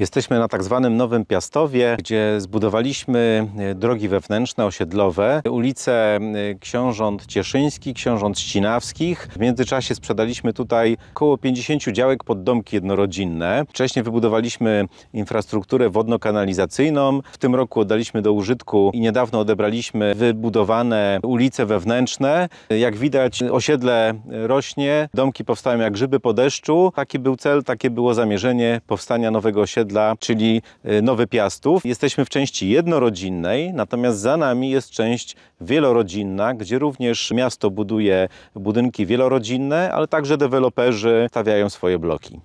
Jesteśmy na tak zwanym Nowym Piastowie, gdzie zbudowaliśmy e, drogi wewnętrzne, osiedlowe, ulice e, Książąt Cieszyński, Książąt Ścinawskich. W międzyczasie sprzedaliśmy tutaj około 50 działek pod domki jednorodzinne. Wcześniej wybudowaliśmy infrastrukturę wodno-kanalizacyjną. W tym roku oddaliśmy do użytku i niedawno odebraliśmy wybudowane ulice wewnętrzne. Jak widać osiedle e, rośnie, domki powstają jak grzyby po deszczu. Taki był cel, takie było zamierzenie powstania nowego osiedla osiedla, czyli y, Nowy Piastów. Jesteśmy w części jednorodzinnej, natomiast za nami jest część wielorodzinna, gdzie również miasto buduje budynki wielorodzinne, ale także deweloperzy stawiają swoje bloki.